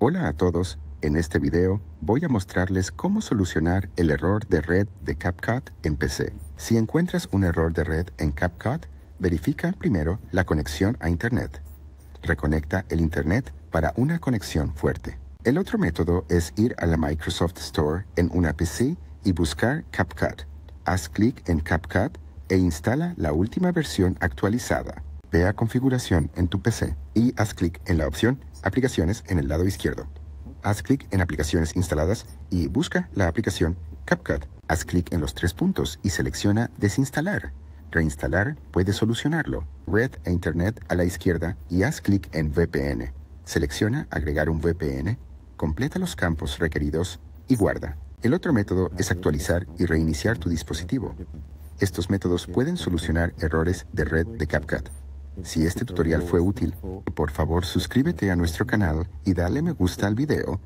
Hola a todos, en este video voy a mostrarles cómo solucionar el error de red de CapCut en PC. Si encuentras un error de red en CapCut, verifica primero la conexión a Internet. Reconecta el Internet para una conexión fuerte. El otro método es ir a la Microsoft Store en una PC y buscar CapCut. Haz clic en CapCut e instala la última versión actualizada. Ve a Configuración en tu PC y haz clic en la opción Aplicaciones en el lado izquierdo. Haz clic en Aplicaciones instaladas y busca la aplicación CapCut. Haz clic en los tres puntos y selecciona Desinstalar. Reinstalar puede solucionarlo. Red e Internet a la izquierda y haz clic en VPN. Selecciona Agregar un VPN, completa los campos requeridos y guarda. El otro método es actualizar y reiniciar tu dispositivo. Estos métodos pueden solucionar errores de red de CapCut. Si este tutorial fue útil, por favor suscríbete a nuestro canal y dale me gusta al video.